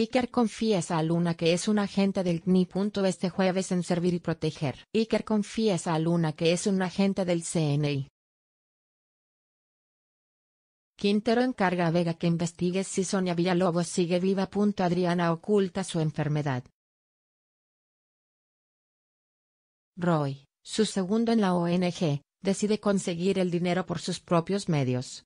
Iker confiesa a Luna que es un agente del CNI. Este jueves en Servir y Proteger. Iker confiesa a Luna que es un agente del CNI. Quintero encarga a Vega que investigue si Sonia Villalobos sigue viva. Adriana oculta su enfermedad. Roy, su segundo en la ONG, decide conseguir el dinero por sus propios medios.